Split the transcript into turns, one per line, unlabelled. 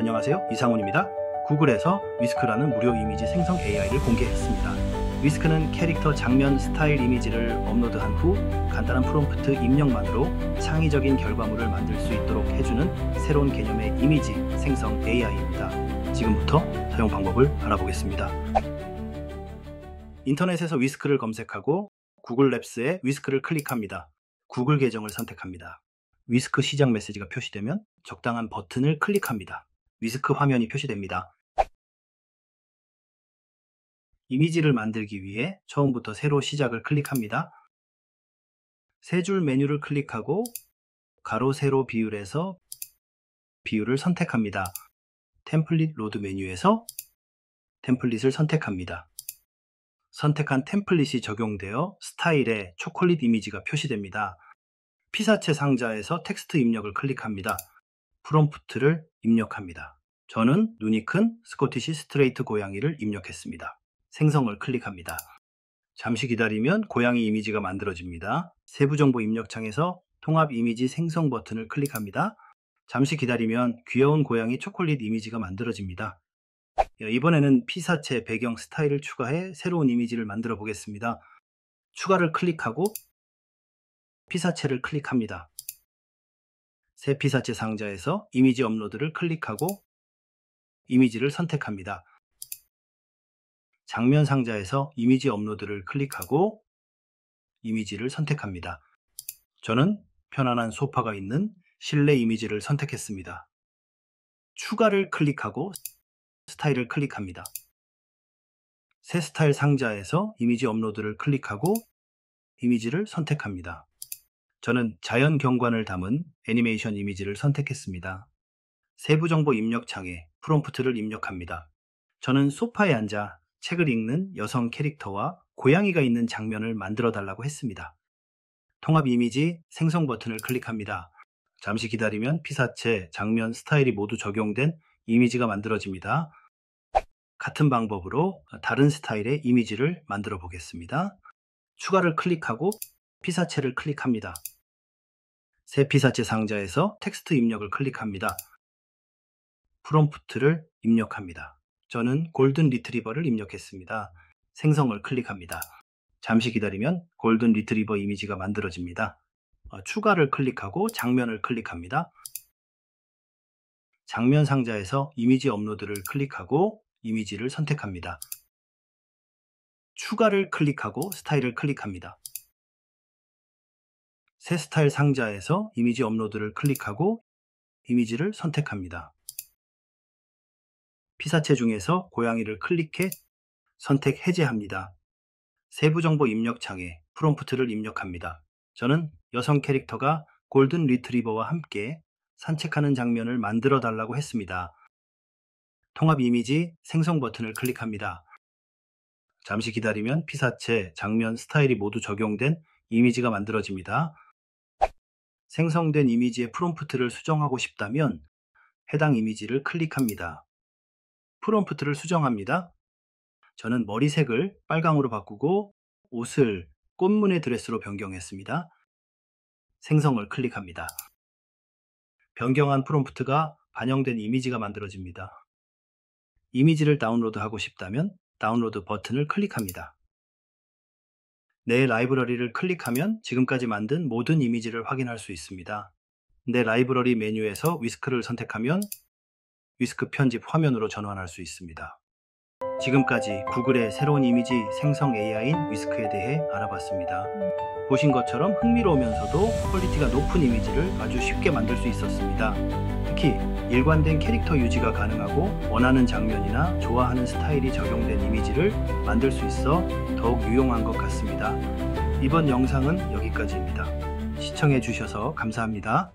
안녕하세요 이상훈입니다 구글에서 위스크라는 무료 이미지 생성 AI를 공개했습니다 위스크는 캐릭터 장면 스타일 이미지를 업로드한 후 간단한 프롬프트 입력만으로 창의적인 결과물을 만들 수 있도록 해주는 새로운 개념의 이미지 생성 AI입니다 지금부터 사용 방법을 알아보겠습니다 인터넷에서 위스크를 검색하고 구글 랩스에 위스크를 클릭합니다 구글 계정을 선택합니다 위스크 시작 메시지가 표시되면 적당한 버튼을 클릭합니다. 위스크 화면이 표시됩니다. 이미지를 만들기 위해 처음부터 새로 시작을 클릭합니다. 세 줄 메뉴를 클릭하고 가로 세로 비율에서 비율을 선택합니다. 템플릿 로드 메뉴에서 템플릿을 선택합니다. 선택한 템플릿이 적용되어 스타일의 초콜릿 이미지가 표시됩니다. 피사체 상자에서 텍스트 입력을 클릭합니다. 프롬프트를 입력합니다. 저는 눈이 큰 스코티시 스트레이트 고양이를 입력했습니다. 생성을 클릭합니다. 잠시 기다리면 고양이 이미지가 만들어집니다. 세부 정보 입력창에서 통합 이미지 생성 버튼을 클릭합니다. 잠시 기다리면 귀여운 고양이 초콜릿 이미지가 만들어집니다. 예, 이번에는 피사체 배경 스타일을 추가해 새로운 이미지를 만들어 보겠습니다. 추가를 클릭하고 피사체를 클릭합니다. 새 피사체 상자에서 이미지 업로드를 클릭하고 이미지를 선택합니다. 장면 상자에서 이미지 업로드를 클릭하고 이미지를 선택합니다. 저는 편안한 소파가 있는 실내 이미지를 선택했습니다. 추가를 클릭하고 스타일을 클릭합니다. 새 스타일 상자에서 이미지 업로드를 클릭하고 이미지를 선택합니다. 저는 자연 경관을 담은 애니메이션 이미지를 선택했습니다. 세부 정보 입력 창에 프롬프트를 입력합니다. 저는 소파에 앉아 책을 읽는 여성 캐릭터와 고양이가 있는 장면을 만들어 달라고 했습니다. 통합 이미지 생성 버튼을 클릭합니다. 잠시 기다리면 피사체, 장면, 스타일이 모두 적용된 이미지가 만들어집니다. 같은 방법으로 다른 스타일의 이미지를 만들어 보겠습니다. 추가를 클릭하고 피사체를 클릭합니다. 새 피사체 상자에서 텍스트 입력을 클릭합니다. 프롬프트를 입력합니다. 저는 골든 리트리버를 입력했습니다. 생성을 클릭합니다. 잠시 기다리면 골든 리트리버 이미지가 만들어집니다. 어, 추가를 클릭하고 장면을 클릭합니다. 장면 상자에서 이미지 업로드를 클릭하고 이미지를 선택합니다. 추가를 클릭하고 스타일을 클릭합니다. 새 스타일 상자에서 이미지 업로드를 클릭하고 이미지를 선택합니다. 피사체 중에서 고양이를 클릭해 선택 해제합니다. 세부 정보 입력 창에 프롬프트를 입력합니다. 저는 여성 캐릭터가 골든 리트리버와 함께 산책하는 장면을 만들어 달라고 했습니다. 통합 이미지 생성 버튼을 클릭합니다. 잠시 기다리면 피사체, 장면, 스타일이 모두 적용된 이미지가 만들어집니다. 생성된 이미지의 프롬프트를 수정하고 싶다면 해당 이미지를 클릭합니다. 프롬프트를 수정합니다. 저는 머리색을 빨강으로 바꾸고 옷을 꽃무늬 드레스로 변경했습니다. 생성을 클릭합니다. 변경한 프롬프트가 반영된 이미지가 만들어집니다. 이미지를 다운로드하고 싶다면 다운로드 버튼을 클릭합니다. 내 라이브러리를 클릭하면 지금까지 만든 모든 이미지를 확인할 수 있습니다. 내 라이브러리 메뉴에서 위스크를 선택하면 위스크 편집 화면으로 전환할 수 있습니다. 지금까지 구글의 새로운 이미지 생성 AI인 위스크에 대해 알아봤습니다. 보신 것처럼 흥미로우면서도 퀄리티가 높은 이미지를 아주 쉽게 만들 수 있었습니다. 특히 일관된 캐릭터 유지가 가능하고 원하는 장면이나 좋아하는 스타일이 적용된 이미지를 만들 수 있어 더욱 유용한 것 같습니다. 이번 영상은 여기까지입니다. 시청해주셔서 감사합니다.